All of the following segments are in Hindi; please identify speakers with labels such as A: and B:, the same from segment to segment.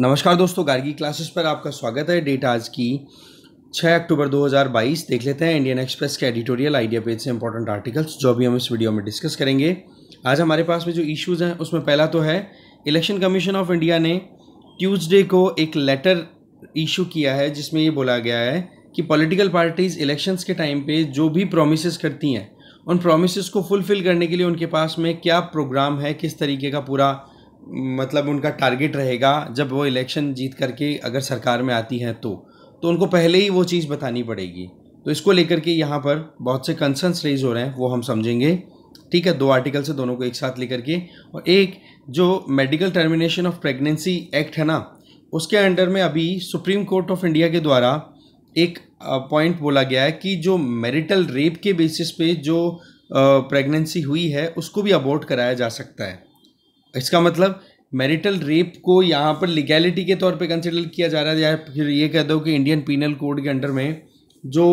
A: नमस्कार दोस्तों गार्गी क्लासेस पर आपका स्वागत है डेट आज की 6 अक्टूबर 2022 देख लेते हैं इंडियन एक्सप्रेस के एडिटोरियल आइडिया पेज से इंपॉर्टेंट आर्टिकल्स जो भी हम इस वीडियो में डिस्कस करेंगे आज हमारे पास में जो इश्यूज़ हैं उसमें पहला तो है इलेक्शन कमीशन ऑफ इंडिया ने ट्यूजडे को एक लेटर इशू किया है जिसमें ये बोला गया है कि पॉलिटिकल पार्टीज़ इलेक्शंस के टाइम पे जो भी प्रोमिस करती हैं उन प्रोमिस को फुलफ़िल करने के लिए उनके पास में क्या प्रोग्राम है किस तरीके का पूरा मतलब उनका टारगेट रहेगा जब वो इलेक्शन जीत करके अगर सरकार में आती हैं तो तो उनको पहले ही वो चीज़ बतानी पड़ेगी तो इसको लेकर के यहाँ पर बहुत से कंसर्नस रेज हो रहे हैं वो हम समझेंगे ठीक है दो आर्टिकल से दोनों को एक साथ लेकर के और एक जो medical termination of pregnancy act है ना उसके अंडर में अभी सुप्रीम कोर्ट ऑफ इंडिया के द्वारा एक पॉइंट बोला गया है कि जो मैरिटल रेप के बेसिस पे जो प्रेगनेंसी हुई है उसको भी अबोर्ट कराया जा सकता है इसका मतलब मैरिटल रेप को यहाँ पर लीगैलिटी के तौर पे कंसिडर किया जा रहा है या फिर ये कह दो कि इंडियन पीनल कोड के अंडर में जो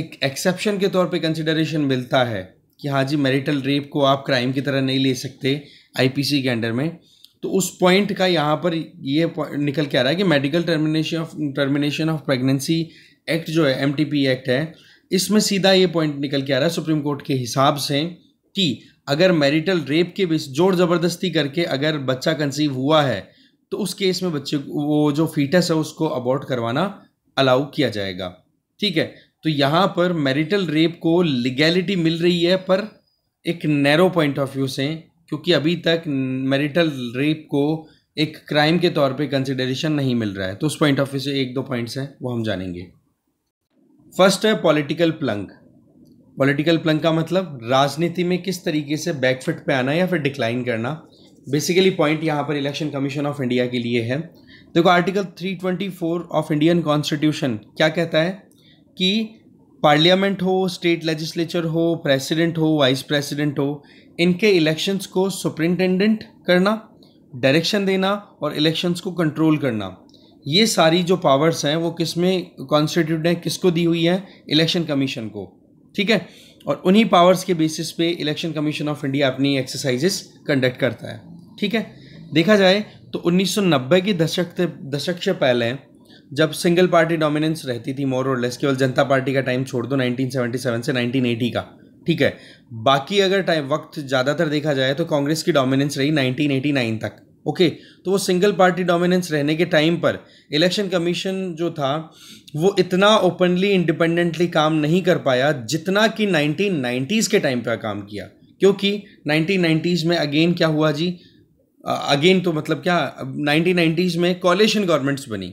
A: एक एक्सेप्शन के तौर पे कंसिडरेशन मिलता है कि हाँ जी मैरिटल रेप को आप क्राइम की तरह नहीं ले सकते आईपीसी के अंडर में तो उस पॉइंट का यहाँ पर ये निकल के आ रहा है कि Medical termination of Termination of pregnancy Act जो है एम एक्ट है इसमें सीधा ये पॉइंट निकल के आ रहा है सुप्रीम कोर्ट के हिसाब से कि अगर मैरिटल रेप के बेस जोर ज़बरदस्ती करके अगर बच्चा कंसीव हुआ है तो उस केस में बच्चे वो जो फीटस है उसको अबॉर्ट करवाना अलाउ किया जाएगा ठीक है तो यहाँ पर मैरिटल रेप को लीगैलिटी मिल रही है पर एक नैरो पॉइंट ऑफ व्यू से क्योंकि अभी तक मैरिटल रेप को एक क्राइम के तौर पे कंसिडरेशन नहीं मिल रहा है तो उस पॉइंट ऑफ व्यू से एक दो पॉइंट्स हैं वो हम जानेंगे फर्स्ट है पॉलिटिकल प्लंग पॉलिटिकल प्लंग का मतलब राजनीति में किस तरीके से बैकफिट पे आना या फिर डिक्लाइन करना बेसिकली पॉइंट यहाँ पर इलेक्शन कमीशन ऑफ इंडिया के लिए है देखो आर्टिकल 324 ऑफ इंडियन कॉन्स्टिट्यूशन क्या कहता है कि पार्लियामेंट हो स्टेट लेजिस्लेचर हो प्रेसिडेंट हो वाइस प्रेसिडेंट हो इनके इलेक्शंस को सुप्रिंटेंडेंट करना डायरेक्शन देना और इलेक्शंस को कंट्रोल करना ये सारी जो पावर्स हैं वो किस में कॉन्स्टिट्यूट हैं किसको दी हुई है इलेक्शन कमीशन को ठीक है और उन्हीं पावर्स के बेसिस पे इलेक्शन कमीशन ऑफ इंडिया अपनी एक्सरसाइजेस कंडक्ट करता है ठीक है देखा जाए तो 1990 के दशक दशक से पहले जब सिंगल पार्टी डोमिनेंस रहती थी मोर और लेस केवल जनता पार्टी का टाइम छोड़ दो 1977 से 1980 का ठीक है बाकी अगर टाइम वक्त ज़्यादातर देखा जाए तो कांग्रेस की डोमिनेंस रही 1989 तक ओके okay, तो वो सिंगल पार्टी डोमिनेंस रहने के टाइम पर इलेक्शन कमीशन जो था वो इतना ओपनली इंडिपेंडेंटली काम नहीं कर पाया जितना कि 1990s के टाइम पर काम किया क्योंकि 1990s में अगेन क्या हुआ जी अगेन तो मतलब क्या 1990s में कॉलेशन गवर्नमेंट्स बनी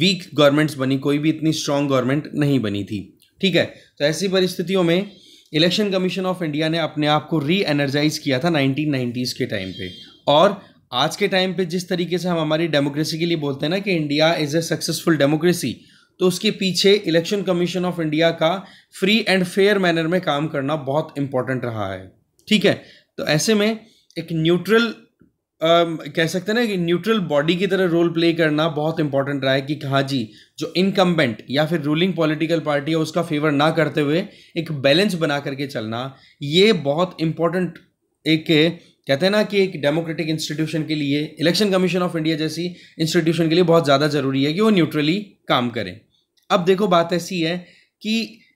A: वीक गवर्नमेंट्स बनी कोई भी इतनी स्ट्रांग गवर्नमेंट नहीं बनी थी ठीक है तो ऐसी परिस्थितियों में इलेक्शन कमीशन ऑफ इंडिया ने अपने आप को री एनर्जाइज किया था 1990s के टाइम पे और आज के टाइम पे जिस तरीके से हम हमारी डेमोक्रेसी के लिए बोलते हैं ना कि India is a successful democracy तो उसके पीछे इलेक्शन कमीशन ऑफ इंडिया का फ्री एंड फेयर मैनर में काम करना बहुत इंपॉर्टेंट रहा है ठीक है तो ऐसे में एक न्यूट्रल कह सकते हैं ना कि न्यूट्रल बॉडी की तरह रोल प्ले करना बहुत इंपॉर्टेंट रहा है कि हाँ जी जो इनकम्बेंट या फिर रूलिंग पॉलिटिकल पार्टी है उसका फेवर ना करते हुए एक बैलेंस बना करके चलना ये बहुत इम्पॉर्टेंट एक कहते हैं ना कि एक डेमोक्रेटिक इंस्टीट्यूशन के लिए इलेक्शन कमीशन ऑफ इंडिया जैसी इंस्टीट्यूशन के लिए बहुत ज़्यादा ज़रूरी है कि वो न्यूट्रली काम करें अब देखो बात ऐसी है कि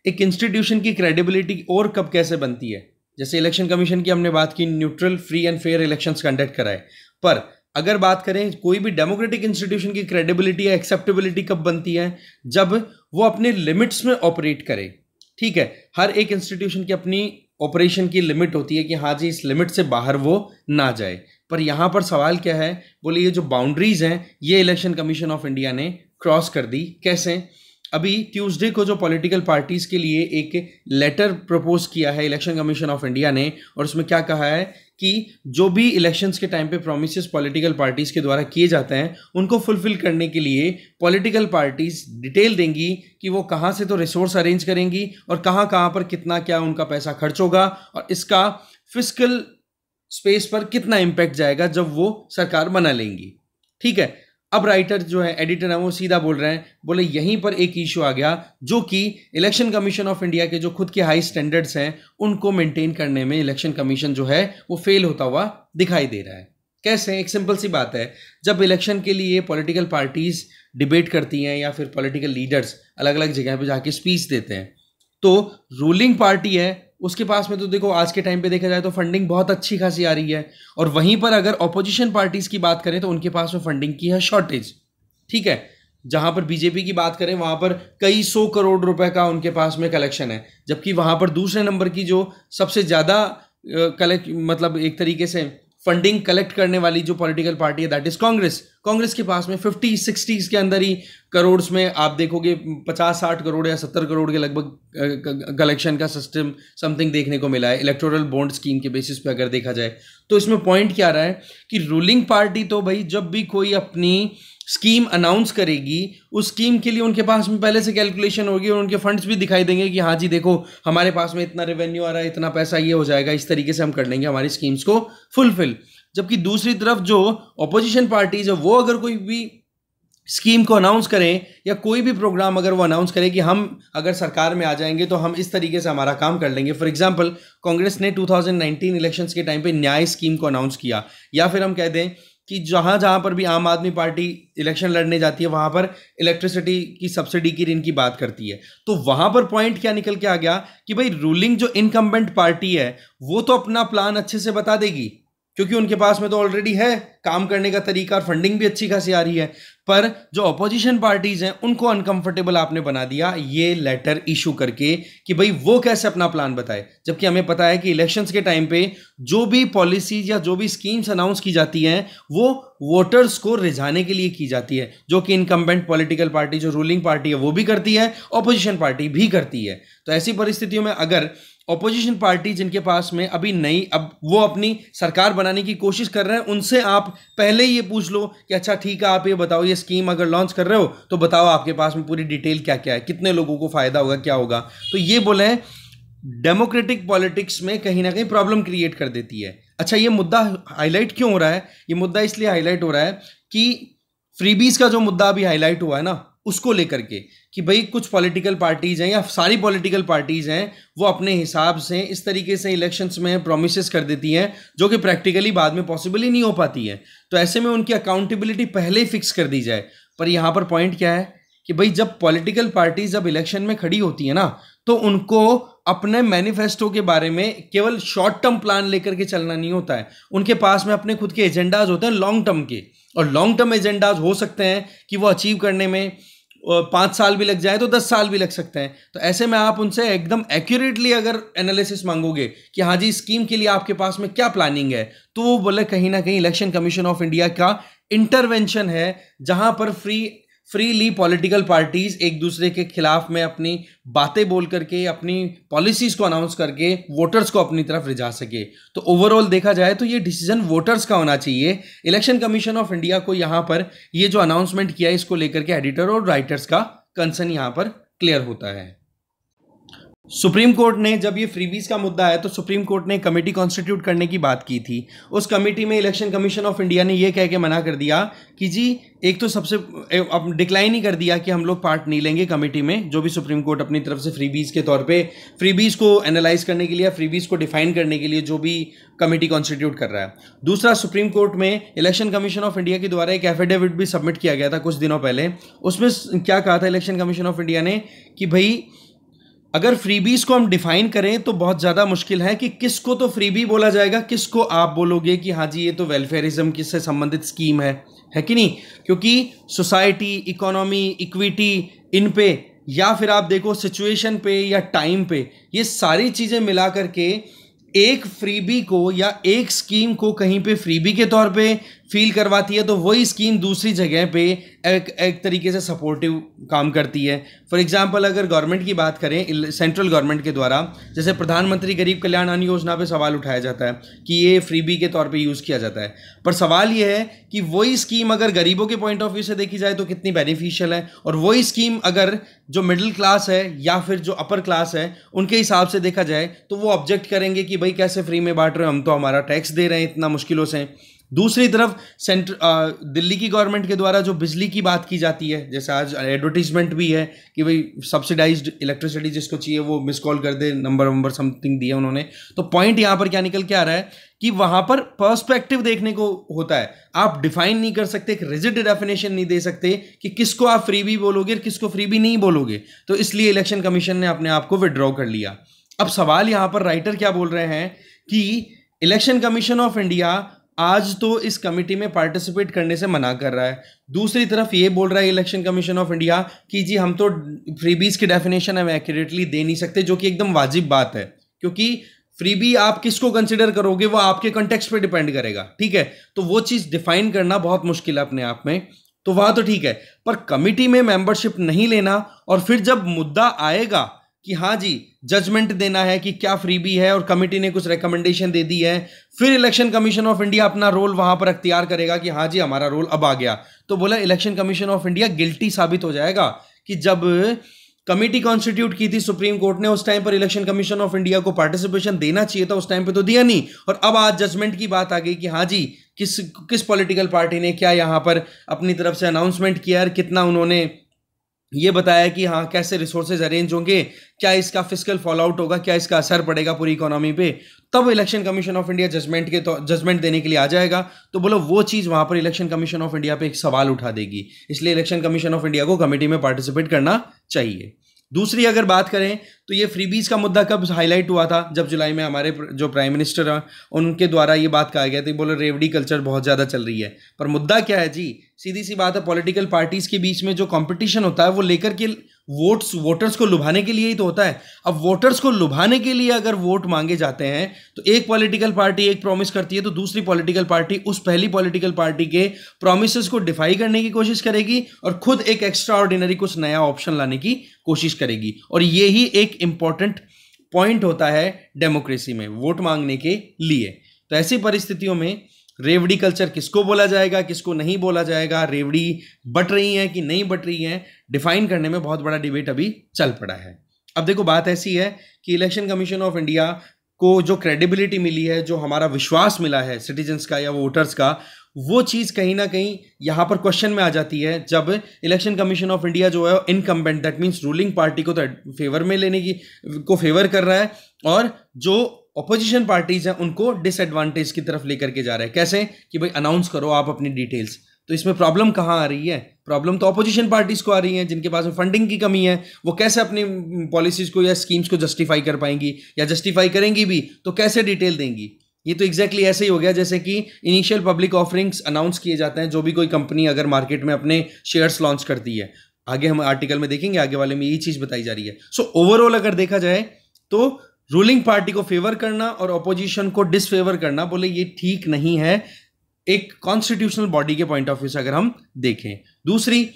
A: एक इंस्टीट्यूशन की क्रेडिबिलिटी और कब कैसे बनती है जैसे इलेक्शन कमीशन की हमने बात की neutral free and fair elections conduct कराए पर अगर बात करें कोई भी डेमोक्रेटिक इंस्टीट्यूशन की क्रेडिबिलिटी या एक्सेप्टेबिलिटी कब बनती है जब वो अपने लिमिट्स में ऑपरेट करे ठीक है हर एक इंस्टीट्यूशन की अपनी ऑपरेशन की लिमिट होती है कि हाँ जी इस लिमिट से बाहर वो ना जाए पर यहाँ पर सवाल क्या है बोले ये जो बाउंड्रीज़ हैं ये इलेक्शन कमीशन ऑफ इंडिया ने क्रॉस कर दी कैसे अभी ट्यूसडे को जो पॉलिटिकल पार्टीज़ के लिए एक लेटर प्रपोज किया है इलेक्शन कमीशन ऑफ इंडिया ने और उसमें क्या कहा है कि जो भी इलेक्शंस के टाइम पे प्रोमिस पॉलिटिकल पार्टीज के द्वारा किए जाते हैं उनको फुलफिल करने के लिए पॉलिटिकल पार्टीज डिटेल देंगी कि वो कहाँ से तो रिसोर्स अरेंज करेंगी और कहाँ कहाँ पर कितना क्या उनका पैसा खर्च होगा और इसका फिजिकल स्पेस पर कितना इम्पैक्ट जाएगा जब वो सरकार बना लेंगी ठीक है अब राइटर जो है एडिटर है वो सीधा बोल रहे हैं बोले यहीं पर एक इशू आ गया जो कि इलेक्शन कमीशन ऑफ इंडिया के जो खुद के हाई स्टैंडर्ड्स हैं उनको मेंटेन करने में इलेक्शन कमीशन जो है वो फेल होता हुआ दिखाई दे रहा है कैसे एक सिंपल सी बात है जब इलेक्शन के लिए पॉलिटिकल पार्टीज़ डिबेट करती हैं या फिर पॉलिटिकल लीडर्स अलग अलग जगह पर जाके स्पीच देते हैं तो रूलिंग पार्टी है उसके पास में तो देखो आज के टाइम पे देखा जाए तो फंडिंग बहुत अच्छी खासी आ रही है और वहीं पर अगर अपोजिशन पार्टीज़ की बात करें तो उनके पास में फंडिंग की है शॉर्टेज ठीक है जहां पर बीजेपी की बात करें वहां पर कई सौ करोड़ रुपए का उनके पास में कलेक्शन है जबकि वहां पर दूसरे नंबर की जो सबसे ज़्यादा कलेक्ट मतलब एक तरीके से फंडिंग कलेक्ट करने वाली जो पॉलिटिकल पार्टी है दैट इज कांग्रेस कांग्रेस के पास में फिफ्टी सिक्सटीज के अंदर ही करोड़ में आप देखोगे पचास साठ करोड़ या सत्तर करोड़ के लगभग कलेक्शन का सिस्टम समथिंग देखने को मिला है इलेक्टोरल बॉन्ड स्कीम के बेसिस पे अगर देखा जाए तो इसमें पॉइंट क्या रहा है कि रूलिंग पार्टी तो भाई जब भी कोई अपनी स्कीम अनाउंस करेगी उस स्कीम के लिए उनके पास में पहले से कैलकुलेशन होगी और उनके फंड्स भी दिखाई देंगे कि हाँ जी देखो हमारे पास में इतना रेवेन्यू आ रहा है इतना पैसा ये हो जाएगा इस तरीके से हम कर लेंगे हमारी स्कीम्स को फुलफिल जबकि दूसरी तरफ जो ऑपोजिशन पार्टीज है वो अगर कोई भी स्कीम को अनाउंस करें या कोई भी प्रोग्राम अगर वो अनाउंस करें कि हम अगर सरकार में आ जाएंगे तो हम इस तरीके से हमारा काम कर लेंगे फॉर एग्जांपल कांग्रेस ने 2019 इलेक्शंस के टाइम पे न्याय स्कीम को अनाउंस किया या फिर हम कह दें कि जहाँ जहाँ पर भी आम आदमी पार्टी इलेक्शन लड़ने जाती है वहाँ पर इलेक्ट्रिसिटी की सब्सिडी की ऋण की बात करती है तो वहाँ पर पॉइंट क्या निकल के आ गया कि भाई रूलिंग जो इनकम्बेंट पार्टी है वो तो अपना प्लान अच्छे से बता देगी क्योंकि उनके पास में तो ऑलरेडी है काम करने का तरीका और फंडिंग भी अच्छी खासी आ रही है पर जो अपोजिशन पार्टीज हैं उनको अनकंफर्टेबल आपने बना दिया ये लेटर इशू करके कि भाई वो कैसे अपना प्लान बताए जबकि हमें पता है कि इलेक्शंस के टाइम पे जो भी पॉलिसीज या जो भी स्कीम्स अनाउंस की जाती हैं वो वोटर्स को रिझाने के लिए की जाती है जो कि इनकम्बेंट पॉलिटिकल पार्टी जो रूलिंग पार्टी है वो भी करती है ऑपोजिशन पार्टी भी करती है तो ऐसी परिस्थितियों में अगर अपोजिशन पार्टी जिनके पास में अभी नई अब वो अपनी सरकार बनाने की कोशिश कर रहे हैं उनसे आप पहले ही ये पूछ लो कि अच्छा ठीक है आप ये बताओ ये स्कीम अगर लॉन्च कर रहे हो तो बताओ आपके पास में पूरी डिटेल क्या क्या है कितने लोगों को फ़ायदा होगा क्या होगा तो ये बोले डेमोक्रेटिक पॉलिटिक्स में कहीं ना कहीं प्रॉब्लम क्रिएट कर देती है अच्छा ये मुद्दा हाईलाइट क्यों हो रहा है ये मुद्दा इसलिए हाईलाइट हो रहा है कि फ्रीबीज का जो मुद्दा अभी हाईलाइट हुआ है ना उसको लेकर के कि भाई कुछ पॉलिटिकल पार्टीज़ हैं या सारी पॉलिटिकल पार्टीज़ हैं वो अपने हिसाब से इस तरीके से इलेक्शंस में प्रोमिस कर देती हैं जो कि प्रैक्टिकली बाद में पॉसिबल ही नहीं हो पाती है तो ऐसे में उनकी अकाउंटेबिलिटी पहले ही फिक्स कर दी जाए पर यहाँ पर पॉइंट क्या है कि भाई जब पॉलिटिकल पार्टी जब इलेक्शन में खड़ी होती है ना तो उनको अपने मैनिफेस्टो के बारे में केवल शॉर्ट टर्म प्लान लेकर के चलना नहीं होता है उनके पास में अपने खुद के एजेंडाज होते हैं लॉन्ग टर्म के और लॉन्ग टर्म एजेंडाज हो सकते हैं कि वो अचीव करने में पाँच साल भी लग जाए तो दस साल भी लग सकते हैं तो ऐसे में आप उनसे एकदम एक्यूरेटली अगर एनालिसिस मांगोगे कि हाँ जी स्कीम के लिए आपके पास में क्या प्लानिंग है तो वो बोले कहीं ना कहीं इलेक्शन कमीशन ऑफ इंडिया का इंटरवेंशन है जहां पर फ्री फ्रीली पॉलिटिकल पार्टीज एक दूसरे के खिलाफ में अपनी बातें बोल करके अपनी पॉलिसीज को अनाउंस करके वोटर्स को अपनी तरफ रिझा सके तो ओवरऑल देखा जाए तो ये डिसीजन वोटर्स का होना चाहिए इलेक्शन कमीशन ऑफ इंडिया को यहाँ पर ये जो अनाउंसमेंट किया है इसको लेकर के एडिटर और राइटर्स का कंसर्न यहाँ पर क्लियर होता है सुप्रीम कोर्ट ने जब ये फ्रीबीज का मुद्दा आया तो सुप्रीम कोर्ट ने कमेटी कॉन्स्टिट्यूट करने की बात की थी उस कमेटी में इलेक्शन कमीशन ऑफ इंडिया ने यह कह के मना कर दिया कि जी एक तो सबसे अब डिक्लाइन ही कर दिया कि हम लोग पार्ट नहीं लेंगे कमेटी में जो भी सुप्रीम कोर्ट अपनी तरफ से फ्रीबीज के तौर पर फ्रीबीज को एनालाइज करने के लिए फ्रीबीज को डिफाइन करने के लिए जो भी कमेटी कॉन्स्टिट्यूट कर रहा है दूसरा सुप्रीम कोर्ट में इलेक्शन कमीशन ऑफ इंडिया के द्वारा एक एफिडेविट भी सबमिट किया गया था कुछ दिनों पहले उसमें क्या कहा था इलेक्शन कमीशन ऑफ इंडिया ने कि भाई अगर फ्रीबीज़ को हम डिफाइन करें तो बहुत ज़्यादा मुश्किल है कि किसको तो फ्रीबी बोला जाएगा किसको आप बोलोगे कि हाँ जी ये तो वेलफेयरिज्म किससे संबंधित स्कीम है है कि नहीं क्योंकि सोसाइटी इकोनॉमी इक्विटी इन पे या फिर आप देखो सिचुएशन पे या टाइम पे ये सारी चीज़ें मिला करके एक फ्रीबी को या एक स्कीम को कहीं पे फ्रीबी के तौर पे फील करवाती है तो वही स्कीम दूसरी जगह पे एक एक तरीके से सपोर्टिव काम करती है फॉर एग्जांपल अगर गवर्नमेंट की बात करें सेंट्रल गवर्नमेंट के द्वारा जैसे प्रधानमंत्री गरीब कल्याण अन्न योजना पे सवाल उठाया जाता है कि ये फ्रीबी के तौर पे यूज़ किया जाता है पर सवाल ये है कि वही स्कीम अगर गरीबों के पॉइंट ऑफ व्यू से देखी जाए तो कितनी बेनिफिशियल है और वही स्कीम अगर जो मिडिल क्लास है या फिर जो अपर क्लास है उनके हिसाब से देखा जाए तो वो ऑब्जेक्ट करेंगे कि भाई कैसे फ्री में बांट रहे हो हम तो हमारा टैक्स दे रहे हैं इतना मुश्किलों से दूसरी तरफ सेंट्र दिल्ली की गवर्नमेंट के द्वारा जो बिजली की बात की जाती है जैसे आज एडवर्टीजमेंट भी है कि भाई सब्सिडाइज्ड इलेक्ट्रिसिटी जिसको चाहिए वो मिस कॉल कर दे नंबर वंबर समथिंग दिया उन्होंने तो पॉइंट यहाँ पर क्या निकल के आ रहा है कि वहाँ पर पर्सपेक्टिव देखने को होता है आप डिफाइन नहीं कर सकते एक रिजिड डेफिनेशन नहीं दे सकते कि किसको आप फ्री भी बोलोगे और किसको फ्री भी नहीं बोलोगे तो इसलिए इलेक्शन कमीशन ने अपने आप को विड्रॉ कर लिया अब सवाल यहाँ पर राइटर क्या बोल रहे हैं कि इलेक्शन कमीशन ऑफ इंडिया आज तो इस कमेटी में पार्टिसिपेट करने से मना कर रहा है दूसरी तरफ ये बोल रहा है इलेक्शन कमीशन ऑफ इंडिया कि जी हम तो फ्रीबीज की डेफिनेशन हम एक्यूरेटली दे नहीं सकते जो कि एकदम वाजिब बात है क्योंकि फ्रीबी आप किसको कंसिडर करोगे वो आपके कंटेक्स पे डिपेंड करेगा ठीक है तो वो चीज़ डिफाइन करना बहुत मुश्किल है अपने आप में तो वह तो ठीक है पर कमिटी में मेंबरशिप नहीं लेना और फिर जब मुद्दा आएगा कि हाँ जी जजमेंट देना है कि क्या फ्रीबी है और कमेटी ने कुछ रिकमेंडेशन दे दी है फिर इलेक्शन कमीशन ऑफ इंडिया अपना रोल वहां पर अख्तियार करेगा कि हाँ जी हमारा रोल अब आ गया तो बोला election commission of India guilty साबित हो जाएगा कि जब कमेटी कॉन्स्टिट्यूट की थी सुप्रीम कोर्ट ने उस टाइम पर इलेक्शन कमीशन ऑफ इंडिया को पार्टिसिपेशन देना चाहिए था उस टाइम पे तो दिया नहीं और अब आज जजमेंट की बात आ गई कि हाँ जी किस किस पॉलिटिकल पार्टी ने क्या यहाँ पर अपनी तरफ से अनाउंसमेंट किया और कितना उन्होंने ये बताया कि हाँ कैसे रिसोर्सेज अरेंज होंगे क्या इसका फिजिकल फॉलोआउट होगा क्या इसका असर पड़ेगा पूरी इकोनॉमी पे तब election commission of India judgement के तो जजमेंट देने के लिए आ जाएगा तो बोलो वो चीज़ वहाँ पर इलेक्शन कमीशन ऑफ इंडिया पे एक सवाल उठा देगी इसलिए इलेक्शन कमीशन ऑफ इंडिया को कमेटी में पार्टिसिपेट करना चाहिए दूसरी अगर बात करें तो ये फ्रीबीज का मुद्दा कब हाईलाइट हुआ था जब जुलाई में हमारे जो प्राइम मिनिस्टर हैं उनके द्वारा ये बात कहा गया था बोलो रेवडी कल्चर बहुत ज़्यादा चल रही है पर मुद्दा क्या है जी सीधी सी बात है पॉलिटिकल पार्टीज के बीच में जो कंपटीशन होता है वो लेकर के वोट्स वोटर्स को लुभाने के लिए ही तो होता है अब वोटर्स को लुभाने के लिए अगर वोट मांगे जाते हैं तो एक पॉलिटिकल पार्टी एक प्रॉमिस करती है तो दूसरी पॉलिटिकल पार्टी उस पहली पॉलिटिकल पार्टी के प्रोमिस को डिफाई करने की कोशिश करेगी और खुद एक एक्स्ट्रा ऑर्डिनरी कुछ नया ऑप्शन लाने की कोशिश करेगी और ये ही एक इम्पॉर्टेंट पॉइंट होता है डेमोक्रेसी में वोट मांगने के लिए तो ऐसी परिस्थितियों में रेवड़ी कल्चर किसको बोला जाएगा किसको नहीं बोला जाएगा रेवड़ी बट रही हैं कि नहीं बट रही हैं डिफाइन करने में बहुत बड़ा डिबेट अभी चल पड़ा है अब देखो बात ऐसी है कि इलेक्शन कमीशन ऑफ इंडिया को जो क्रेडिबिलिटी मिली है जो हमारा विश्वास मिला है सिटीजन्स का या वोटर्स का वो चीज़ कहीं ना कहीं यहाँ पर क्वेश्चन में आ जाती है जब इलेक्शन कमीशन ऑफ इंडिया जो है incumbent that means ruling party को तो फेवर में लेने की को फेवर कर रहा है और जो ओपोजिशन पार्टीज हैं उनको डिसएडवांटेज की तरफ लेकर के जा रहा है कैसे कि भाई अनाउंस करो आप अपनी डिटेल्स तो इसमें प्रॉब्लम कहाँ आ रही है प्रॉब्लम तो अपोजिशन पार्टीज को आ रही है जिनके पास में फंडिंग की कमी है वो कैसे अपनी पॉलिसीज को या स्कीम्स को जस्टिफाई कर पाएंगी या जस्टिफाई करेंगी भी तो कैसे डिटेल देंगी ये तो एग्जैक्टली exactly ऐसे ही हो गया जैसे कि इनिशियल पब्लिक ऑफरिंग्स अनाउंस किए जाते हैं जो भी कोई कंपनी अगर मार्केट में अपने शेयर्स लॉन्च करती है आगे हम आर्टिकल में देखेंगे आगे वाले में यही चीज़ बताई जा रही है सो so, ओवरऑल अगर देखा जाए तो रूलिंग पार्टी को फेवर करना और अपोजिशन को डिसफेवर करना बोले ये ठीक नहीं है एक कॉन्स्टिट्यूशनल बॉडी के पॉइंट ऑफ व्यू से अगर हम देखें दूसरी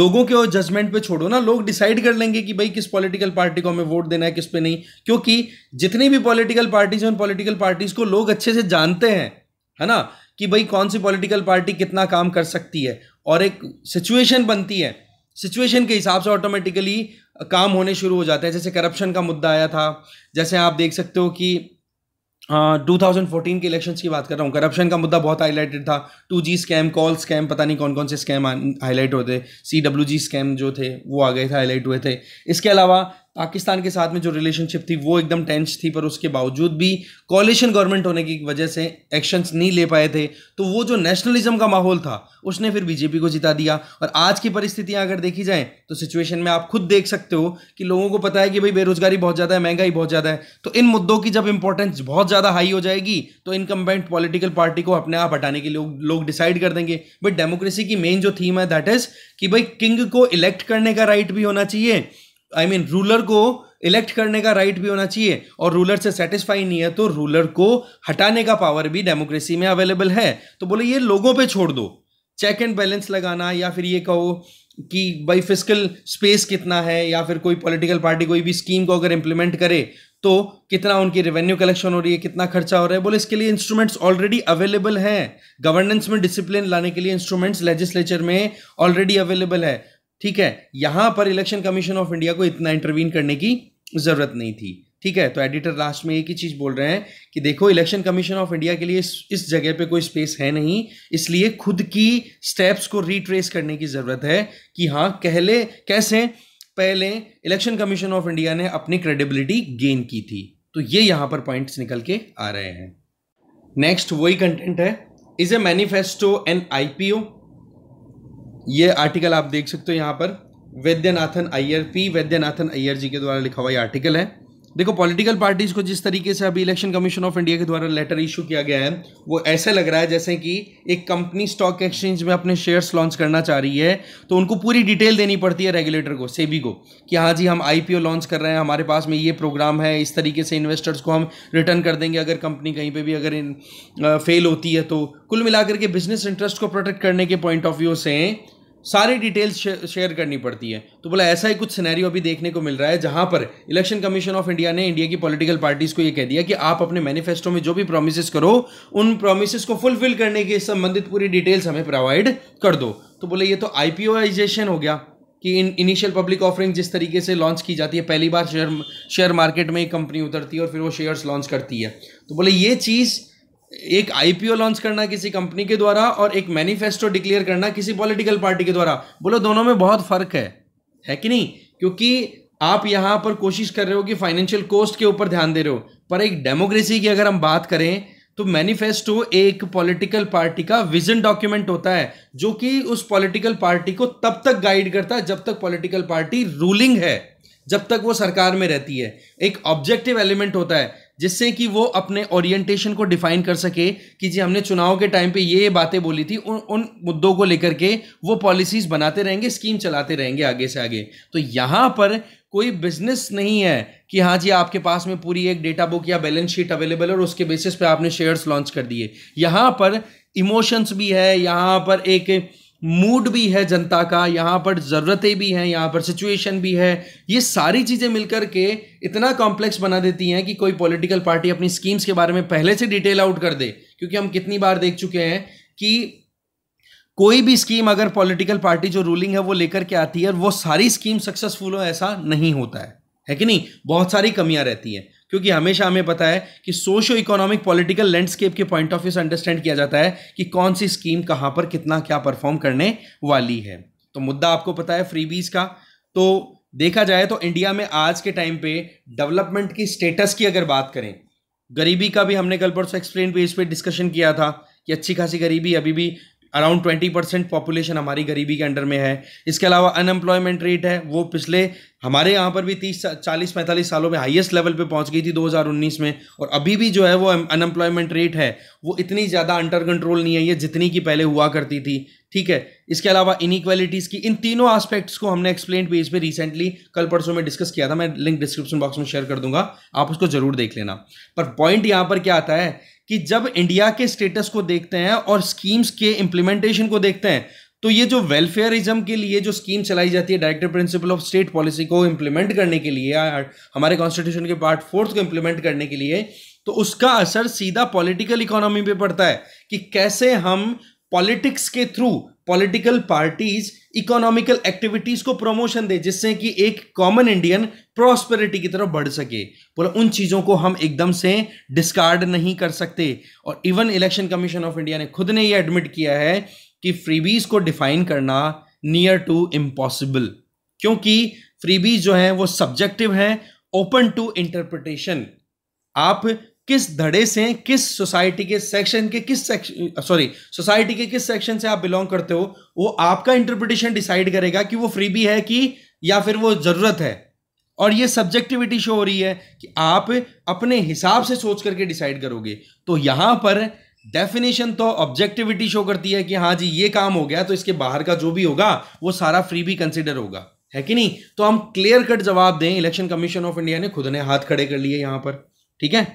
A: लोगों के और जजमेंट पे छोड़ो ना लोग डिसाइड कर लेंगे कि भाई किस पॉलिटिकल पार्टी को हमें वोट देना है किस पे नहीं क्योंकि जितनी भी पॉलिटिकल पार्टीज हैं उन पॉलिटिकल पार्टीज को लोग अच्छे से जानते हैं है ना कि भाई कौन सी पॉलिटिकल पार्टी कितना काम कर सकती है और एक सिचुएशन बनती है सिचुएशन के हिसाब से ऑटोमेटिकली काम होने शुरू हो जाते हैं जैसे करप्शन का मुद्दा आया था जैसे आप देख सकते हो कि टू थाउजेंड फोर्टीन के इलेक्शंस की बात कर रहा हूँ करप्शन का मुद्दा बहुत हाईलाइटेड था two G scam coal scam पता नहीं कौन कौन से स्कैम हाईलाइट होते सी डब्ल्यू जी स्कैम जो थे वो आ गए थे हाईलाइट हुए थे इसके अलावा पाकिस्तान के साथ में जो रिलेशनशिप थी वो एकदम टेंस थी पर उसके बावजूद भी कॉलेशन गवर्नमेंट होने की वजह से एक्शंस नहीं ले पाए थे तो वो जो नेशनलिज्म का माहौल था उसने फिर बीजेपी को जिता दिया और आज की परिस्थितियां अगर देखी जाए तो सिचुएशन में आप खुद देख सकते हो कि लोगों को पता है कि भाई बेरोजगारी बहुत ज़्यादा है महंगाई बहुत ज़्यादा है तो इन मुद्दों की जब इंपॉर्टेंस बहुत ज़्यादा हाई हो जाएगी तो इनकम्बेंट पॉलिटिकल पार्टी को अपने आप हटाने के लोग लोग डिसाइड कर देंगे बट डेमोक्रेसी की मेन जो थीम है दैट इज़ कि भाई किंग को इलेक्ट करने का राइट भी होना चाहिए आई मीन रूलर को इलेक्ट करने का राइट भी होना चाहिए और रूलर से सेटिस्फाई नहीं है तो रूलर को हटाने का पावर भी डेमोक्रेसी में अवेलेबल है तो बोले ये लोगों पे छोड़ दो चेक एंड बैलेंस लगाना या फिर ये कहो कि भाई फिजिकल स्पेस कितना है या फिर कोई पॉलिटिकल पार्टी कोई भी स्कीम को अगर इंप्लीमेंट करे तो कितना उनकी रेवेन्यू कलेक्शन हो रही है कितना खर्चा हो रहा है बोले इसके लिए इंस्ट्रूमेंट्स ऑलरेडी अवेलेबल हैं गवर्नेंस में डिसिप्लिन लाने के लिए इंस्ट्रूमेंट्स लेजिस्लेचर में ऑलरेडी अवेलेबल है ठीक है यहां पर इलेक्शन कमीशन ऑफ इंडिया को इतना इंटरवीन करने की जरूरत नहीं थी ठीक है तो एडिटर लास्ट में एक ही चीज बोल रहे हैं कि देखो इलेक्शन कमीशन ऑफ इंडिया के लिए इस, इस जगह पे कोई स्पेस है नहीं इसलिए खुद की स्टेप्स को रिट्रेस करने की जरूरत है कि हाँ कहले कैसे पहले इलेक्शन कमीशन ऑफ इंडिया ने अपनी क्रेडिबिलिटी गेन की थी तो ये यहां पर पॉइंट्स निकल के आ रहे हैं नेक्स्ट वही कंटेंट है is a manifesto an IPO ये आर्टिकल आप देख सकते हो यहाँ पर वैद्यनाथन अय्यर पी वैद्यनाथन अय्यर जी के द्वारा लिखा हुआ ये आर्टिकल है देखो पॉलिटिकल पार्टीज को जिस तरीके से अभी इलेक्शन कमीशन ऑफ इंडिया के द्वारा लेटर इशू किया गया है वो ऐसे लग रहा है जैसे कि एक कंपनी स्टॉक एक्सचेंज में अपने शेयर्स लॉन्च करना चाह रही है तो उनको पूरी डिटेल देनी पड़ती है रेगुलेटर को सेबी को कि हाँ जी हम आईपीओ लॉन्च कर रहे हैं हमारे पास में ये प्रोग्राम है इस तरीके से इन्वेस्टर्स को हम रिटर्न कर देंगे अगर कंपनी कहीं पर भी अगर फेल होती है तो कुल मिलाकर के बिजनेस इंटरेस्ट को प्रोटेक्ट करने के पॉइंट ऑफ व्यू से सारी डिटेल्स शेयर करनी पड़ती है तो बोला ऐसा ही कुछ सिनेरियो अभी देखने को मिल रहा है जहां पर इलेक्शन कमीशन ऑफ इंडिया ने इंडिया की पॉलिटिकल पार्टीज को यह कह दिया कि आप अपने मैनिफेस्टो में जो भी प्रोमिस करो उन प्रोमिस को फुलफिल करने के संबंधित पूरी डिटेल्स हमें प्रोवाइड कर दो तो बोले ये तो आईपीओाइजेशन हो गया कि इन इनिशियल पब्लिक ऑफरिंग जिस तरीके से लॉन्च की जाती है पहली बार शेयर शेयर मार्केट में एक कंपनी उतरती है और फिर वो शेयर्स लॉन्च करती है तो बोले ये चीज़ एक आईपीओ लॉन्च करना किसी कंपनी के द्वारा और एक मैनिफेस्टो डिक्लेयर करना किसी पॉलिटिकल पार्टी के द्वारा बोलो दोनों में बहुत फर्क है है कि नहीं क्योंकि आप यहां पर कोशिश कर रहे हो कि फाइनेंशियल कोस्ट के ऊपर ध्यान दे रहे हो पर एक डेमोक्रेसी की अगर हम बात करें तो मैनिफेस्टो एक पॉलिटिकल पार्टी का विजन डॉक्यूमेंट होता है जो कि उस पॉलिटिकल पार्टी को तब तक गाइड करता है जब तक पॉलिटिकल पार्टी रूलिंग है जब तक वो सरकार में रहती है एक ऑब्जेक्टिव एलिमेंट होता है जिससे कि वो अपने ओरिएंटेशन को डिफाइन कर सके कि जी हमने चुनाव के टाइम पे ये बातें बोली थी उन उन मुद्दों को लेकर के वो पॉलिसीज बनाते रहेंगे स्कीम चलाते रहेंगे आगे से आगे तो यहाँ पर कोई बिजनेस नहीं है कि हाँ जी आपके पास में पूरी एक डेटा बुक या बैलेंस शीट अवेलेबल है और उसके बेसिस पे आपने शेयर्स लॉन्च कर दिए यहाँ पर इमोशंस भी है यहाँ पर एक मूड भी है जनता का यहाँ पर ज़रूरतें भी हैं यहाँ पर सिचुएशन भी है ये सारी चीज़ें मिलकर के इतना कॉम्प्लेक्स बना देती हैं कि कोई पॉलिटिकल पार्टी अपनी स्कीम्स के बारे में पहले से डिटेल आउट कर दे क्योंकि हम कितनी बार देख चुके हैं कि कोई भी स्कीम अगर पॉलिटिकल पार्टी जो रूलिंग है वो लेकर के आती है और वो सारी स्कीम सक्सेसफुल हो ऐसा नहीं होता है है कि नहीं बहुत सारी कमियां रहती हैं क्योंकि हमेशा हमें पता है कि सोशो इकोनॉमिक पॉलिटिकल लैंडस्केप के पॉइंट ऑफ व्यू से अंडरस्टैंड किया जाता है कि कौन सी स्कीम कहाँ पर कितना क्या परफॉर्म करने वाली है तो मुद्दा आपको पता है फ्रीबीज का तो देखा जाए तो इंडिया में आज के टाइम पे डेवलपमेंट की स्टेटस की अगर बात करें गरीबी का भी हमने कल परसों एक्सप्लेन पे पर डिस्कशन किया था कि अच्छी खासी गरीबी अभी भी अराउंड ट्वेंटी परसेंट पॉपुलेशन हमारी गरीबी के अंडर में है इसके अलावा अनएम्प्लॉयमेंट रेट है वो पिछले हमारे यहाँ पर भी तीस चालीस पैंतालीस सालों में हाईएस्ट लेवल पे पहुँच गई थी 2019 में और अभी भी जो है वो अनएम्प्लॉयमेंट रेट है वो इतनी ज़्यादा अंडर कंट्रोल नहीं है ये जितनी की पहले हुआ करती थी ठीक है इसके अलावा इनक्वालिटीज़ की इन तीनों आस्पेक्ट्स को हमने एक्सप्लेन पेज पे रिसेंटली कल परसों में डिस्कस किया था मैं लिंक डिस्क्रिप्शन बॉक्स में शेयर कर दूंगा आप उसको जरूर देख लेना पर पॉइंट यहाँ पर क्या आता है कि जब इंडिया के स्टेटस को देखते हैं और स्कीम्स के इम्प्लीमेंटेशन को देखते हैं तो ये जो वेलफेयरिज्म के लिए जो स्कीम चलाई जाती है director principal of state policy को इम्प्लीमेंट करने के लिए हमारे कॉन्स्टिट्यूशन के पार्ट फोर्थ को इम्प्लीमेंट करने के लिए तो उसका असर सीधा पॉलिटिकल इकोनॉमी पे पड़ता है कि कैसे हम पॉलिटिक्स के through political parties economical activities को प्रमोशन दे जिससे कि एक कॉमन इंडियन प्रॉस्पेरिटी की तरफ बढ़ सके बोला उन चीज़ों को हम एकदम से डिस्कार्ड नहीं कर सकते और even election commission of India ने खुद ने ये एडमिट किया है कि फ्रीबीज को डिफाइन करना नियर टू इम्पॉसिबल क्योंकि फ्रीबीज जो है वो सब्जेक्टिव है ओपन टू इंटरप्रिटेशन आप किस धड़े से किस सोसाइटी के सेक्शन के किस सेक्शन सॉरी सोसाइटी के किस सेक्शन से आप बिलोंग करते हो वो आपका इंटरप्रिटेशन डिसाइड करेगा कि वो फ्री भी है कि या फिर वो ज़रूरत है और ये सब्जेक्टिविटी शो हो रही है कि आप अपने हिसाब से सोच करके डिसाइड करोगे तो यहां पर डेफिनेशन तो ऑब्जेक्टिविटी शो करती है कि हाँ जी ये काम हो गया तो इसके बाहर का जो भी होगा वो सारा फ्री भी कंसिडर होगा है कि नहीं तो हम क्लियर कट जवाब दें इलेक्शन कमीशन ऑफ इंडिया ने खुद ने हाथ खड़े कर लिए यहां पर ठीक है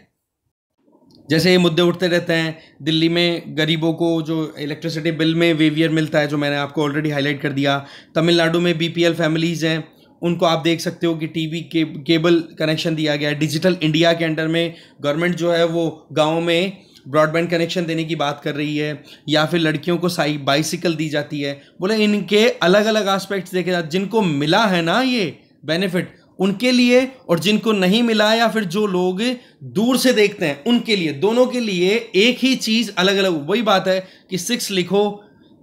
A: जैसे ये मुद्दे उठते रहते हैं दिल्ली में गरीबों को जो इलेक्ट्रिसिटी बिल में वेवियर मिलता है जो मैंने आपको ऑलरेडी हाईलाइट कर दिया तमिलनाडु में बीपीएल फैमिलीज़ हैं उनको आप देख सकते हो कि टीवी के केबल कनेक्शन दिया गया है डिजिटल इंडिया के अंडर में गवर्नमेंट जो है वो गाँव में ब्रॉडबैंड कनेक्शन देने की बात कर रही है या फिर लड़कियों को साई बाइसिकल दी जाती है बोले इनके अलग अलग आस्पेक्ट्स देखे जाते जिनको मिला है ना ये बेनिफिट उनके लिए और जिनको नहीं मिला या फिर जो लोग दूर से देखते हैं उनके लिए दोनों के लिए एक ही चीज़ अलग अलग वही बात है कि सिक्स लिखो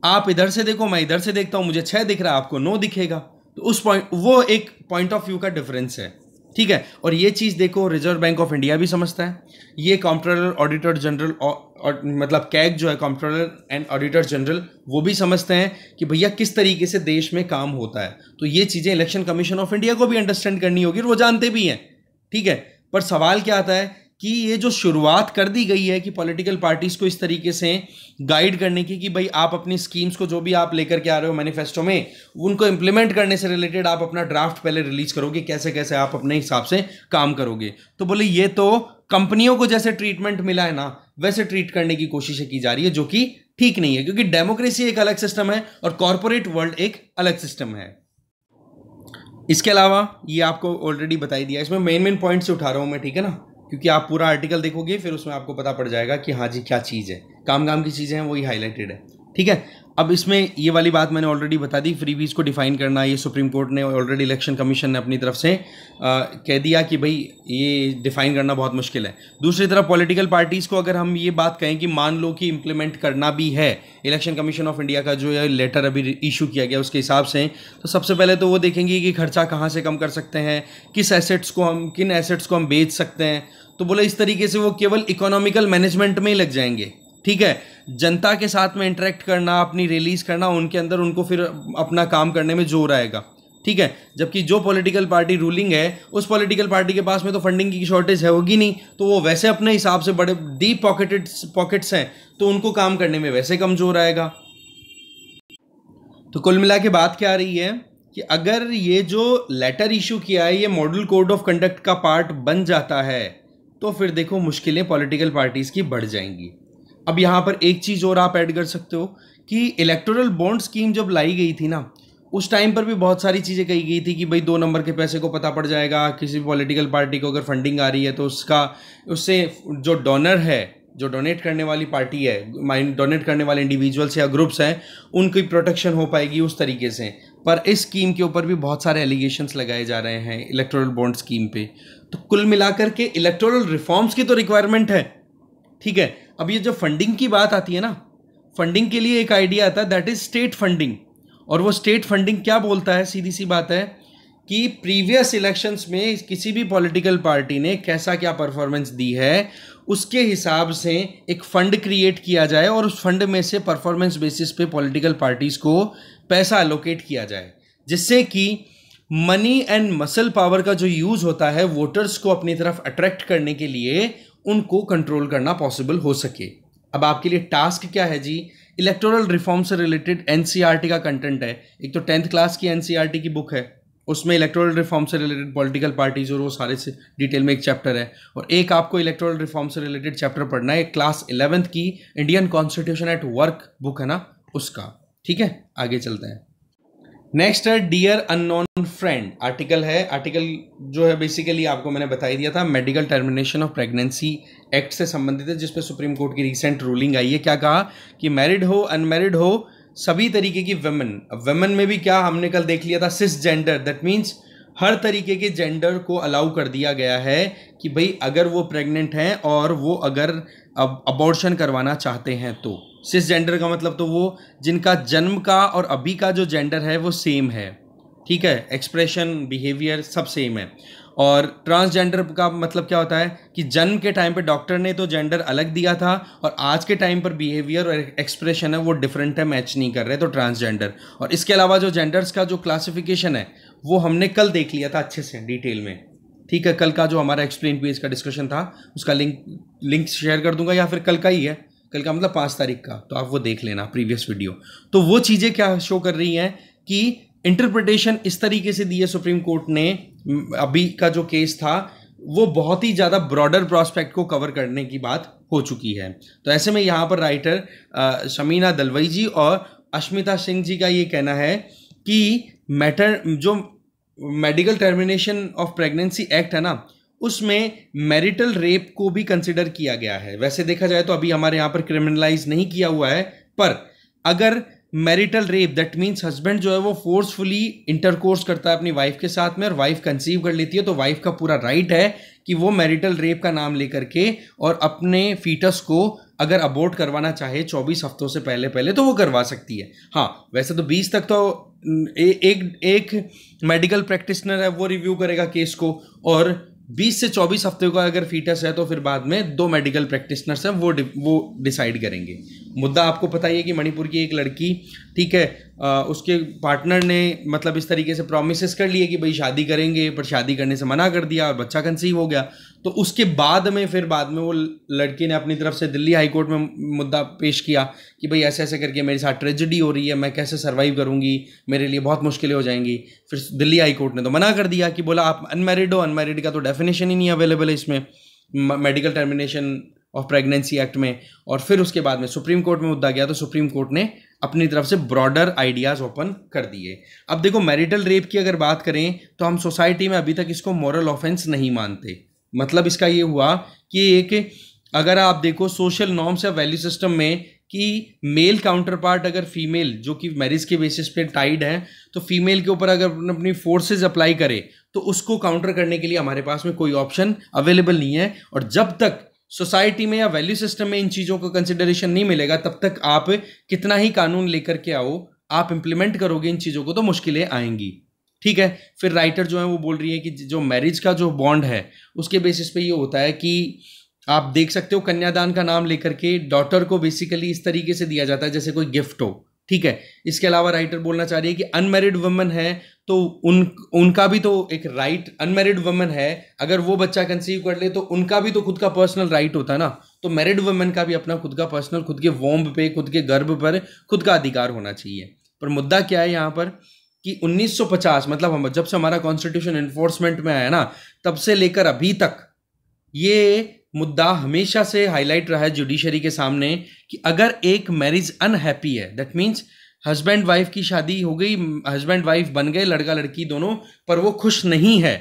A: आप इधर से देखो मैं इधर से देखता हूँ मुझे छः दिख रहा है आपको नौ दिखेगा तो उस पॉइंट वो एक पॉइंट ऑफ व्यू का डिफरेंस है ठीक है और ये चीज़ देखो रिजर्व बैंक ऑफ इंडिया भी समझता है ये कॉम्प्रोलर ऑडिटर जनरल और मतलब कैग जो है कॉम्प्रोलर एंड ऑडिटर जनरल वो भी समझते हैं कि भैया किस तरीके से देश में काम होता है तो ये चीज़ें इलेक्शन कमीशन ऑफ इंडिया को भी अंडरस्टैंड करनी होगी और वो जानते भी हैं ठीक है पर सवाल क्या आता है कि ये जो शुरुआत कर दी गई है कि पॉलिटिकल पार्टीज़ को इस तरीके से गाइड करने की कि भाई आप अपनी स्कीम्स को जो भी आप लेकर के आ रहे हो मैनिफेस्टो में उनको इम्प्लीमेंट करने से रिलेटेड आप अपना ड्राफ्ट पहले रिलीज करोगे कैसे कैसे आप अपने हिसाब से काम करोगे तो बोले ये तो कंपनियों को जैसे ट्रीटमेंट मिला है ना वैसे ट्रीट करने की कोशिशें की जा रही है जो कि ठीक नहीं है क्योंकि डेमोक्रेसी एक अलग सिस्टम है और कॉरपोरेट वर्ल्ड एक अलग सिस्टम है इसके अलावा ये आपको ऑलरेडी बताई दिया इसमें मेन मेन पॉइंट्स उठा रहा हूँ मैं ठीक है ना क्योंकि आप पूरा आर्टिकल देखोगे फिर उसमें आपको पता पड़ जाएगा कि हाँ जी क्या चीज़ है काम काम की चीज़ें हैं वही हाईलाइटेड है ठीक है अब इसमें ये वाली बात मैंने ऑलरेडी बता दी फ्रीबीज को डिफाइन करना ये सुप्रीम कोर्ट ने ऑलरेडी इलेक्शन कमीशन ने अपनी तरफ से आ, कह दिया कि भाई ये डिफाइन करना बहुत मुश्किल है दूसरी तरफ पॉलिटिकल पार्टीज़ को अगर हम ये बात कहें कि मान लो कि इम्प्लीमेंट करना भी है इलेक्शन कमीशन ऑफ इंडिया का जो लेटर अभी इशू किया गया उसके हिसाब से तो सबसे पहले तो वो देखेंगे कि खर्चा कहाँ से कम कर सकते हैं किस एसेट्स को हम किन एसेट्स को हम बेच सकते हैं तो बोले इस तरीके से वो केवल इकोनॉमिकल मैनेजमेंट में ही लग जाएंगे ठीक है जनता के साथ में इंटरेक्ट करना अपनी रिलीज करना उनके अंदर उनको फिर अपना काम करने में जोर आएगा ठीक है जबकि जो पॉलिटिकल पार्टी रूलिंग है उस पॉलिटिकल पार्टी के पास में तो फंडिंग की शॉर्टेज है होगी नहीं तो वो वैसे अपने हिसाब से बड़े डीप पॉकेटेड पॉकेट्स हैं तो उनको काम करने में वैसे कमज़ोर आएगा तो कुल मिला के बात क्या आ रही है कि अगर ये जो लेटर इशू किया है ये मॉडल कोड ऑफ कंडक्ट का पार्ट बन जाता है तो फिर देखो मुश्किलें पॉलिटिकल पार्टीज़ की बढ़ जाएंगी अब यहाँ पर एक चीज़ और आप ऐड कर सकते हो कि इलेक्टोरल बॉन्ड स्कीम जब लाई गई थी ना उस टाइम पर भी बहुत सारी चीज़ें कही गई थी कि भाई दो नंबर के पैसे को पता पड़ जाएगा किसी भी पॉलिटिकल पार्टी को अगर फंडिंग आ रही है तो उसका उससे जो डोनर है जो डोनेट करने वाली पार्टी है माइंड डोनेट करने वाले इंडिविजुअल्स या ग्रुप्स हैं उनकी प्रोटेक्शन हो पाएगी उस तरीके से पर इस स्कीम के ऊपर भी बहुत सारे एलिगेशंस लगाए जा रहे हैं इलेक्ट्रल बॉन्ड स्कीम पे तो कुल मिलाकर के इलेक्टोरल रिफॉर्म्स की तो रिक्वायरमेंट है ठीक है अब ये जब फंडिंग की बात आती है ना फंडिंग के लिए एक आइडिया आता है दैट इज स्टेट फंडिंग और वो स्टेट फंडिंग क्या बोलता है सीधी सी बात है कि प्रीवियस इलेक्शंस में किसी भी पॉलिटिकल पार्टी ने कैसा क्या परफॉर्मेंस दी है उसके हिसाब से एक फंड क्रिएट किया जाए और उस फंड में से परफॉर्मेंस बेसिस पे पॉलिटिकल पार्टीज को पैसा एलोकेट किया जाए जिससे कि मनी एंड मसल पावर का जो यूज़ होता है वोटर्स को अपनी तरफ अट्रैक्ट करने के लिए उनको कंट्रोल करना पॉसिबल हो सके अब आपके लिए टास्क क्या है जी इलेक्टोरल रिफॉर्म से रिलेटेड एन e का कंटेंट है एक तो टेंथ क्लास की एन e की बुक है उसमें इलेक्टोरल रिफॉर्म से रिलेटेड पॉलिटिकल पार्टीज और वो सारे से डिटेल में एक चैप्टर है और एक आपको इलेक्टोरल रिफॉर्म से रिलेटेड चैप्टर पढ़ना है क्लास इलेवेंथ की Indian constitution at work book है ना उसका ठीक है आगे चलते हैं नेक्स्ट है डियर अननोन फ्रेंड आर्टिकल है आर्टिकल जो है बेसिकली आपको मैंने बता ही दिया था medical termination of pregnancy act से संबंधित है जिसपे सुप्रीम कोर्ट की रिसेंट रूलिंग आई है क्या कहा कि मैरिड हो अनमेरिड हो सभी तरीके की वेमन अब वेमन में भी क्या हमने कल देख लिया था सिस जेंडर दैट मीन्स हर तरीके के जेंडर को अलाउ कर दिया गया है कि भाई अगर वो प्रेग्नेंट हैं और वो अगर अब अबॉर्शन करवाना चाहते हैं तो सिस जेंडर का मतलब तो वो जिनका जन्म का और अभी का जो जेंडर है वो सेम है ठीक है एक्सप्रेशन बिहेवियर सब सेम है और ट्रांसजेंडर का मतलब क्या होता है कि जन्म के टाइम पे डॉक्टर ने तो जेंडर अलग दिया था और आज के टाइम पर बिहेवियर और एक्सप्रेशन है वो डिफरेंट है मैच नहीं कर रहे तो ट्रांसजेंडर और इसके अलावा जो जेंडर्स का जो क्लासिफिकेशन है वो हमने कल देख लिया था अच्छे से डिटेल में ठीक है कल का जो हमारा एक्सप्लेन पेज का डिस्कशन था उसका लिंक लिंक शेयर कर दूंगा या फिर कल का ही है कल का मतलब पाँच तारीख का तो आप वो देख लेना प्रीवियस वीडियो तो वो चीज़ें क्या शो कर रही हैं कि इंटरप्रिटेशन इस तरीके से दी है सुप्रीम कोर्ट ने अभी का जो केस था वो बहुत ही ज़्यादा ब्रॉडर प्रॉस्पेक्ट को कवर करने की बात हो चुकी है तो ऐसे में यहाँ पर राइटर शमीना दलवई जी और अश्मिता सिंह जी का ये कहना है कि मैटर जो medical termination of pregnancy act है ना उसमें मैरिटल रेप को भी कंसिडर किया गया है वैसे देखा जाए तो अभी हमारे यहाँ पर क्रिमिनलाइज नहीं किया हुआ है पर अगर marital rape that means husband जो है वो फोर्सफुली इंटरकोर्स करता है अपनी वाइफ के साथ में और वाइफ कंसीव कर लेती है तो वाइफ का पूरा राइट है कि वो मैरिटल रेप का नाम लेकर के और अपने फीटस को अगर अबोर्ट करवाना चाहे 24 हफ्तों से पहले पहले तो वो करवा सकती है हाँ वैसे तो 20 तक तो ए, एक एक मेडिकल प्रैक्टिशनर है वो रिव्यू करेगा केस को और बीस से चौबीस हफ्ते का अगर फीटस है तो फिर बाद में दो मेडिकल प्रैक्टिशनर्स हैं वो वो डिसाइड करेंगे मुद्दा आपको पता ही है कि मणिपुर की एक लड़की ठीक है आ, उसके पार्टनर ने मतलब इस तरीके से प्रोमिस कर लिए कि भाई शादी करेंगे पर शादी करने से मना कर दिया और बच्चा कंसीव हो गया तो उसके बाद में फिर बाद में वो लड़की ने अपनी तरफ से दिल्ली हाई कोर्ट में मुद्दा पेश किया कि भाई ऐसे ऐसे करके मेरे साथ ट्रेजिडी हो रही है मैं कैसे सर्वाइव करूंगी मेरे लिए बहुत मुश्किलें हो जाएंगी फिर दिल्ली हाई कोर्ट ने तो मना कर दिया कि बोला आप अनमेरिड हो अनमेरिड का तो डेफिनेशन ही नहीं अवेलेबल है इसमें medical termination of pregnancy act में और फिर उसके बाद में सुप्रीम कोर्ट में मुद्दा गया तो सुप्रीम कोर्ट ने अपनी तरफ से ब्रॉडर आइडियाज़ ओपन कर दिए अब देखो मैरिटल रेप की अगर बात करें तो हम सोसाइटी में अभी तक इसको मॉरल ऑफेंस नहीं मानते मतलब इसका ये हुआ कि एक अगर आप देखो सोशल नॉर्म्स या वैल्यू सिस्टम में कि मेल काउंटर पार्ट अगर फीमेल जो कि मैरिज के बेसिस पे टाइड है तो फीमेल के ऊपर अगर अपनी फोर्सेज अप्लाई करे तो उसको काउंटर करने के लिए हमारे पास में कोई ऑप्शन अवेलेबल नहीं है और जब तक सोसाइटी में या वैल्यू सिस्टम में इन चीज़ों का कंसिडरेशन नहीं मिलेगा तब तक आप कितना ही कानून लेकर के आओ आप इम्प्लीमेंट करोगे इन चीज़ों को तो मुश्किलें आएंगी ठीक है फिर राइटर जो है वो बोल रही है कि जो मैरिज का जो बॉन्ड है उसके बेसिस पे ये होता है कि आप देख सकते हो कन्यादान का नाम लेकर के डॉटर को बेसिकली इस तरीके से दिया जाता है जैसे कोई गिफ्ट हो ठीक है इसके अलावा राइटर बोलना चाह रही है कि अनमेरिड वुमेन है तो उन उनका भी तो एक राइट अनमेरिड वुमेन है अगर वो बच्चा कंसीव कर ले तो उनका भी तो खुद का पर्सनल राइट होता है ना तो मैरिड वुमेन का भी अपना खुद का पर्सनल खुद के वोम्ब पे खुद के गर्भ पर खुद का अधिकार होना चाहिए पर मुद्दा क्या है यहाँ पर कि 1950 मतलब हम जब से हमारा कॉन्स्टिट्यूशन एनफोर्समेंट में आया ना तब से लेकर अभी तक ये मुद्दा हमेशा से हाईलाइट रहा है जुडिशरी के सामने कि अगर एक मैरिज अनहैप्पी है दैट मीन्स हस्बैंड वाइफ की शादी हो गई हस्बैंड वाइफ बन गए लड़का लड़की दोनों पर वो खुश नहीं है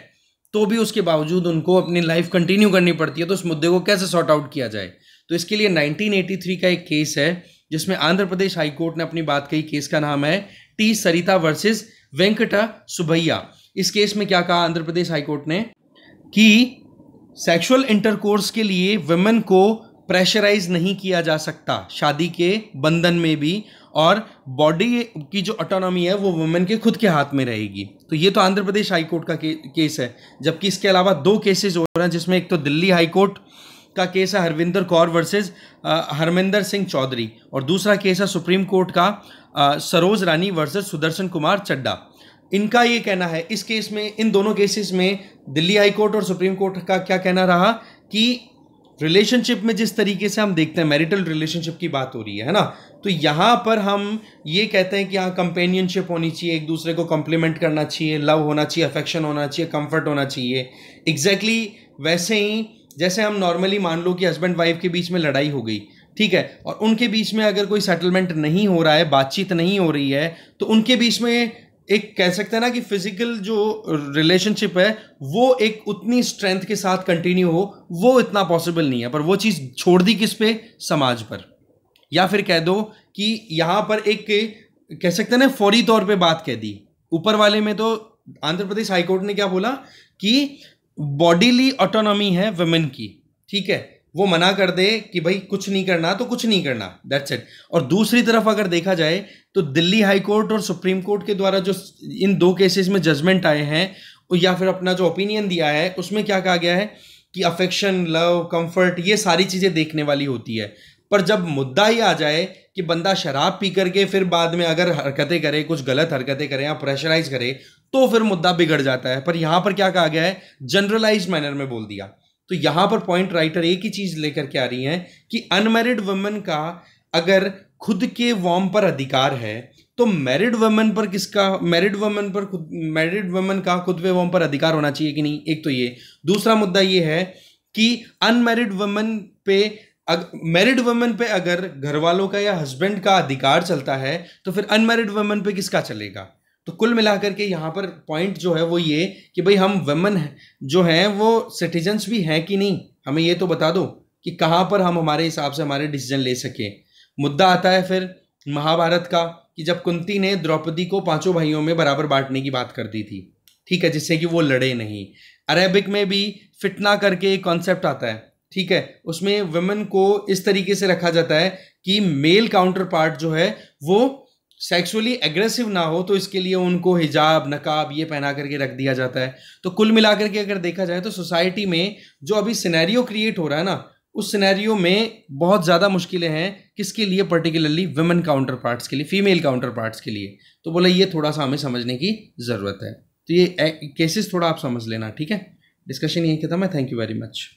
A: तो भी उसके बावजूद उनको अपनी लाइफ कंटिन्यू करनी पड़ती है तो उस मुद्दे को कैसे सॉर्ट आउट किया जाए तो इसके लिए 1983 का एक केस है जिसमें आंध्र प्रदेश हाईकोर्ट ने अपनी बात कही केस का नाम है टी सरिता वर्सेज वेंकटा सुबैया इस केस में क्या कहा आंध्र प्रदेश हाईकोर्ट ने कि सेक्सुअल इंटरकोर्स के लिए वुमेन को प्रेशराइज नहीं किया जा सकता शादी के बंधन में भी और बॉडी की जो ऑटोनॉमी है वो वुमेन के खुद के हाथ में रहेगी तो ये तो आंध्र प्रदेश हाईकोर्ट का के, केस है जबकि इसके अलावा दो केसेस हो रहे हैं जिसमें एक तो दिल्ली हाईकोर्ट का केस है हरविंदर कौर वर्सेज हरमिंदर सिंह चौधरी और दूसरा केस है सुप्रीम कोर्ट का आ, सरोज रानी वर्सेज सुदर्शन कुमार चड्डा इनका ये कहना है इस केस में इन दोनों केसेस में दिल्ली हाई कोर्ट और सुप्रीम कोर्ट का क्या कहना रहा कि रिलेशनशिप में जिस तरीके से हम देखते हैं मैरिटल रिलेशनशिप की बात हो रही है ना तो यहाँ पर हम ये कहते हैं कि हाँ कंपेनियनशिप होनी चाहिए एक दूसरे को कॉम्प्लीमेंट करना चाहिए लव होना चाहिए अफेक्शन होना चाहिए कंफर्ट होना चाहिए एग्जैक्टली exactly वैसे ही जैसे हम नॉर्मली मान लो कि हस्बैंड वाइफ के बीच में लड़ाई हो गई ठीक है और उनके बीच में अगर कोई सेटलमेंट नहीं हो रहा है बातचीत नहीं हो रही है तो उनके बीच में एक कह सकते हैं ना कि फिजिकल जो रिलेशनशिप है वो एक उतनी स्ट्रेंथ के साथ कंटिन्यू हो वो इतना पॉसिबल नहीं है पर वो चीज़ छोड़ दी किस पे समाज पर या फिर कह दो कि यहाँ पर एक कह सकते हैं ना फौरी तौर पे बात कह दी ऊपर वाले में तो आंध्र प्रदेश हाईकोर्ट ने क्या बोला कि बॉडीली ऑटोनॉमी है वुमेन की ठीक है वो मना कर दे कि भाई कुछ नहीं करना तो कुछ नहीं करना दैट्स इट और दूसरी तरफ अगर देखा जाए तो दिल्ली हाई कोर्ट और सुप्रीम कोर्ट के द्वारा जो इन दो केसेस में जजमेंट आए हैं या फिर अपना जो ओपिनियन दिया है उसमें क्या कहा गया है कि अफेक्शन लव कंफर्ट ये सारी चीज़ें देखने वाली होती है पर जब मुद्दा ही आ जाए कि बंदा शराब पी करके फिर बाद में अगर हरकतें करे कुछ गलत हरकतें करे या प्रेशराइज करे तो फिर मुद्दा बिगड़ जाता है पर यहां पर क्या कहा गया है जनरलाइज मैनर में बोल दिया तो यहां पर पॉइंट राइटर एक ही चीज लेकर के आ रही है कि अनमेरिड वुमेन का अगर खुद के वॉम पर अधिकार है तो मैरिड वुमेन पर किसका मैरिड वुमेन पर खुद मैरिड वुमेन का खुद पे वॉम पर अधिकार होना चाहिए कि नहीं एक तो ये दूसरा मुद्दा ये है कि अनमेरिड वुमेन पे मैरिड वुमेन पे अगर घर वालों का या हस्बैंड का अधिकार चलता है तो फिर अनमेरिड वुमेन पे किसका चलेगा तो कुल मिलाकर के यहाँ पर पॉइंट जो है वो ये कि भाई हम वेमन जो हैं वो सिटीजन्स भी हैं कि नहीं हमें ये तो बता दो कि कहाँ पर हम हमारे हिसाब से हमारे डिसीजन ले सकें मुद्दा आता है फिर महाभारत का कि जब कुंती ने द्रौपदी को पांचों भाइयों में बराबर बांटने की बात कर दी थी ठीक है जिससे कि वो लड़े नहीं अरेबिक में भी फिटना करके एक कॉन्सेप्ट आता है ठीक है उसमें वेमेन को इस तरीके से रखा जाता है कि मेल काउंटर पार्ट जो है वो सेक्सुअली एग्रेसिव ना हो तो इसके लिए उनको हिजाब नकाब ये पहना करके रख दिया जाता है तो कुल मिलाकर के अगर देखा जाए तो सोसाइटी में जो अभी सिनेरियो क्रिएट हो रहा है ना उस सिनेरियो में बहुत ज़्यादा मुश्किलें हैं किसके लिए पर्टिकुलरली वुमेन काउंटर पार्ट्स के लिए फीमेल काउंटर पार्ट्स के लिए तो बोला ये थोड़ा सा हमें समझने की ज़रूरत है तो ये केसेस थोड़ा आप समझ लेना ठीक है डिस्कशन यही खत्म है थैंक यू वेरी मच